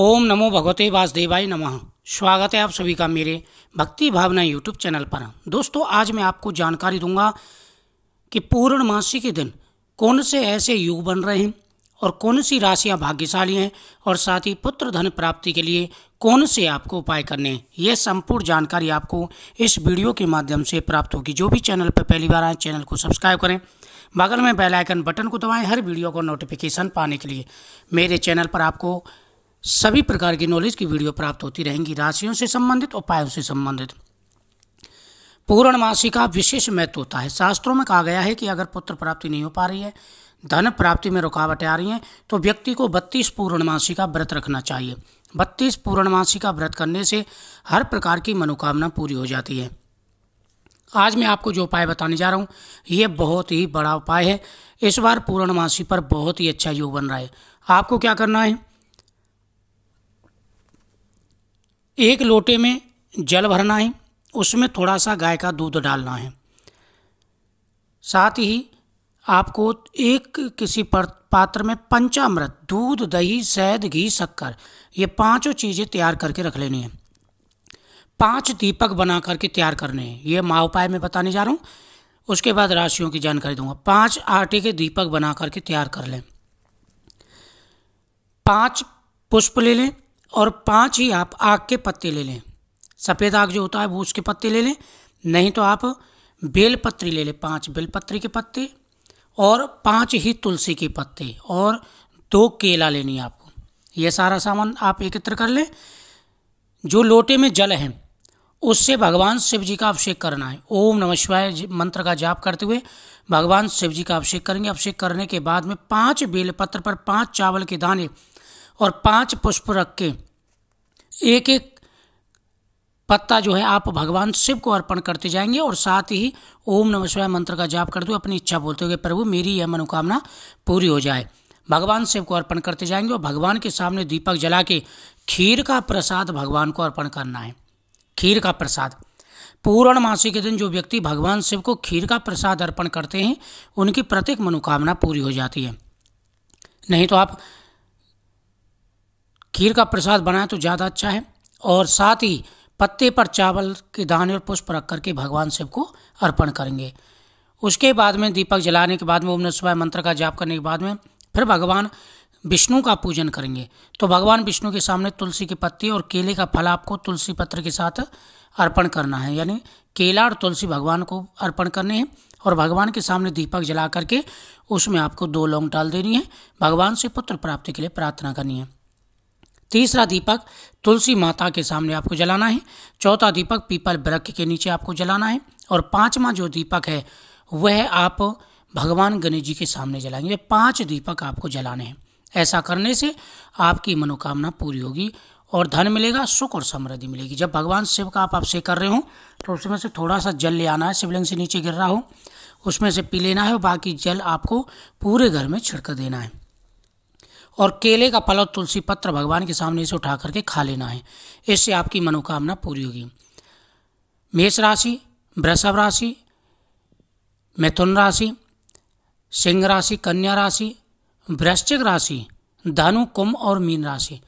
ओम नमो भगवते वासुदेवाय नमः स्वागत है आप सभी का मेरे भक्ति भावना यूट्यूब चैनल पर दोस्तों आज मैं आपको जानकारी दूंगा कि पूर्णमासी के दिन कौन से ऐसे युग बन रहे हैं और कौन सी राशियां भाग्यशाली हैं और साथ ही पुत्र धन प्राप्ति के लिए कौन से आपको उपाय करने हैं यह संपूर्ण जानकारी आपको इस वीडियो के माध्यम से प्राप्त होगी जो भी चैनल पर पहली बार आए चैनल को सब्सक्राइब करें बगल में बेल आइकन बटन को दबाएं हर वीडियो को नोटिफिकेशन पाने के लिए मेरे चैनल पर आपको सभी प्रकार की नॉलेज की वीडियो प्राप्त होती रहेंगी राशियों से संबंधित उपायों से संबंधित पूर्णमासी का विशेष महत्व होता है शास्त्रों में कहा गया है कि अगर पुत्र प्राप्ति नहीं हो पा रही है धन प्राप्ति में रुकावटें आ रही हैं तो व्यक्ति को बत्तीस पूर्णमासी का व्रत रखना चाहिए बत्तीस पूर्णमासी का व्रत करने से हर प्रकार की मनोकामना पूरी हो जाती है आज मैं आपको जो उपाय बताने जा रहा हूँ ये बहुत ही बड़ा उपाय है इस बार पूर्णमासी पर बहुत ही अच्छा योग बन रहा है आपको क्या करना है एक लोटे में जल भरना है उसमें थोड़ा सा गाय का दूध डालना है साथ ही आपको एक किसी पात्र में पंचामृत दूध दही शहद घी शक्कर ये पांचों चीज़ें तैयार करके रख लेनी है पांच दीपक बना करके तैयार करने हैं ये माँ उपाय में बताने जा रहा हूँ उसके बाद राशियों की जानकारी दूंगा पांच आटे के दीपक बना करके तैयार कर लें पांच पुष्प ले लें और पाँच ही आप आग के पत्ते ले लें सफ़ेद आग जो होता है वो उसके पत्ते ले लें नहीं तो आप बेलपत्री ले लें पांच बेलपत्री के पत्ते और पाँच ही तुलसी के पत्ते और दो केला लेनी है आपको ये सारा सामान आप एकत्र कर लें जो लोटे में जल है उससे भगवान शिव जी का अभिषेक करना है ओम नमः शिवाय मंत्र का जाप करते हुए भगवान शिव जी का अभिषेक करेंगे अभिषेक करने के बाद में पांच बेलपत्र पर पांच चावल के दाने और पांच पुष्प रख के एक एक पत्ता जो है आप भगवान शिव को अर्पण करते जाएंगे और साथ ही ओम नमः शिवाय मंत्र का जाप करते हुए अपनी इच्छा बोलते हुए प्रभु मेरी यह मनोकामना पूरी हो जाए भगवान शिव को अर्पण करते जाएंगे और भगवान के सामने दीपक जला के खीर का प्रसाद भगवान को अर्पण करना है खीर का प्रसाद पूर्णमासी के दिन जो व्यक्ति भगवान शिव को खीर का प्रसाद अर्पण करते हैं उनकी प्रत्येक मनोकामना पूरी हो जाती है नहीं तो आप खीर का प्रसाद बनाएं तो ज़्यादा अच्छा है और साथ ही पत्ते पर चावल के दाने और पुष्प रख करके भगवान शिव को अर्पण करेंगे उसके बाद में दीपक जलाने के बाद में उम्र सुबह मंत्र का जाप करने के बाद में फिर भगवान विष्णु का पूजन करेंगे तो भगवान विष्णु के सामने तुलसी के पत्ते और केले का फल आपको तुलसी पत्र के साथ अर्पण करना है यानी केला और तुलसी भगवान को अर्पण करने हैं और भगवान के सामने दीपक जला करके उसमें आपको दो लौंग डाल देनी है भगवान से पुत्र प्राप्ति के लिए प्रार्थना करनी है तीसरा दीपक तुलसी माता के सामने आपको जलाना है चौथा दीपक पीपल वृक्ष के नीचे आपको जलाना है और पांचवा जो दीपक है वह आप भगवान गणेश जी के सामने जलाएंगे पांच दीपक आपको जलाने हैं ऐसा करने से आपकी मनोकामना पूरी होगी और धन मिलेगा सुख और समृद्धि मिलेगी जब भगवान शिव का आप अभिषेक कर रहे हो तो उसमें से थोड़ा सा जल ले आना है शिवलिंग से नीचे गिर रहा हो उसमें से पी लेना है और बाकी जल आपको पूरे घर में छिड़क देना है और केले का फल और तुलसी पत्र भगवान के सामने से उठा करके खा लेना है इससे आपकी मनोकामना पूरी होगी मेष राशि वृषभ राशि मिथुन राशि सिंह राशि कन्या राशि वृश्चिक राशि धनु कुंभ और मीन राशि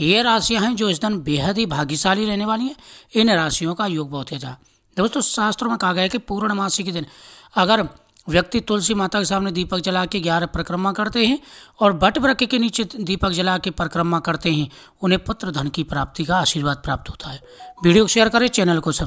ये राशियां हैं जो इस दिन बेहद ही भाग्यशाली रहने वाली हैं इन राशियों का योग बहुत ही अच्छा दोस्तों शास्त्रों में कहा गया है कि पूर्णमासी के दिन अगर व्यक्ति तुलसी माता के सामने दीपक जला के ग्यारह परिक्रमा करते हैं और बट वृक्ष के नीचे दीपक जला के परिक्रमा करते हैं उन्हें पुत्र धन की प्राप्ति का आशीर्वाद प्राप्त होता है वीडियो शेयर करें चैनल को सब्सक्राइब